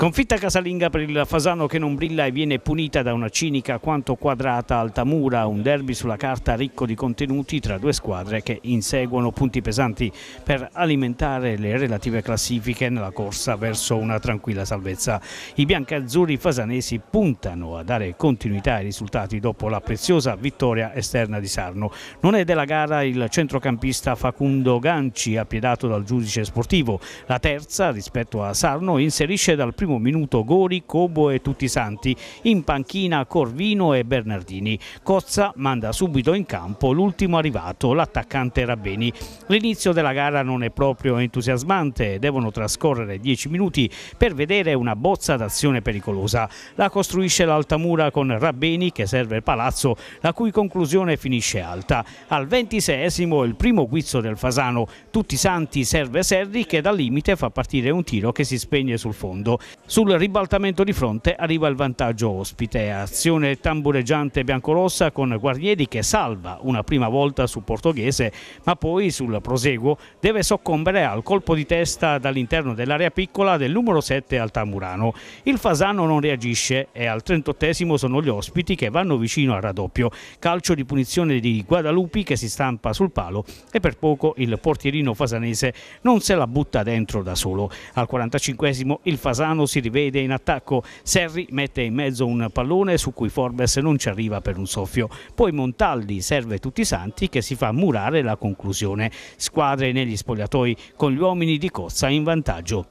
Sconfitta casalinga per il Fasano che non brilla e viene punita da una cinica quanto quadrata Altamura, un derby sulla carta ricco di contenuti tra due squadre che inseguono punti pesanti per alimentare le relative classifiche nella corsa verso una tranquilla salvezza. I biancazzurri fasanesi puntano a dare continuità ai risultati dopo la preziosa vittoria esterna di Sarno. Non è della gara il centrocampista Facundo Ganci, appiedato dal giudice sportivo. La terza rispetto a Sarno inserisce dal primo primo minuto Gori, Cobo e Tutti Santi, in panchina Corvino e Bernardini. Cozza manda subito in campo l'ultimo arrivato, l'attaccante Rabbeni. L'inizio della gara non è proprio entusiasmante, devono trascorrere 10 minuti per vedere una bozza d'azione pericolosa. La costruisce l'Altamura con Rabbeni che serve il palazzo, la cui conclusione finisce alta. Al 26esimo il primo guizzo del Fasano, Tutti Santi serve Serri che dal limite fa partire un tiro che si spegne sul fondo. Sul ribaltamento di fronte arriva il vantaggio ospite, azione tambureggiante biancorossa con Guarnieri che salva una prima volta sul portoghese, ma poi sul proseguo deve soccombere al colpo di testa dall'interno dell'area piccola del numero 7 al Altamurano. Il Fasano non reagisce e al 38 sono gli ospiti che vanno vicino al raddoppio. Calcio di punizione di Guadalupi che si stampa sul palo e per poco il portierino fasanese non se la butta dentro da solo. Al 45 il Fasano si si rivede in attacco. Serri mette in mezzo un pallone su cui Forbes non ci arriva per un soffio. Poi Montaldi serve tutti i santi che si fa murare la conclusione. Squadre negli spogliatoi con gli uomini di Cozza in vantaggio.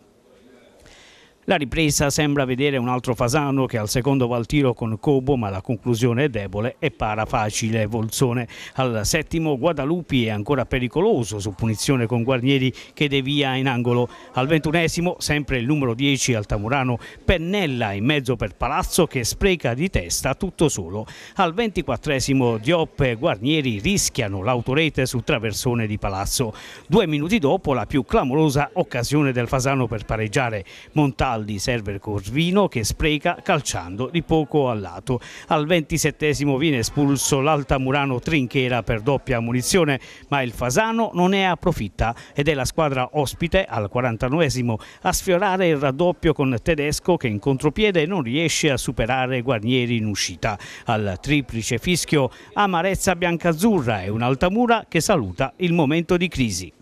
La ripresa sembra vedere un altro Fasano che al secondo va al tiro con Cobo ma la conclusione è debole e para facile Volzone. Al settimo Guadalupi è ancora pericoloso su punizione con Guarnieri che devia in angolo. Al ventunesimo sempre il numero 10 Altamurano Pennella in mezzo per Palazzo che spreca di testa tutto solo. Al ventiquattresimo Diop e Guarnieri rischiano l'autorete sul traversone di Palazzo. Due minuti dopo la più clamorosa occasione del Fasano per pareggiare. Montalvo al di server Corvino che spreca calciando di poco a lato. Al 27 viene espulso l'Altamurano Trinchera per doppia munizione, ma il Fasano non ne approfitta ed è la squadra ospite al 49 a sfiorare il raddoppio con Tedesco che in contropiede non riesce a superare Guarnieri in uscita. Al triplice fischio amarezza biancazzurra e un'altamura che saluta il momento di crisi.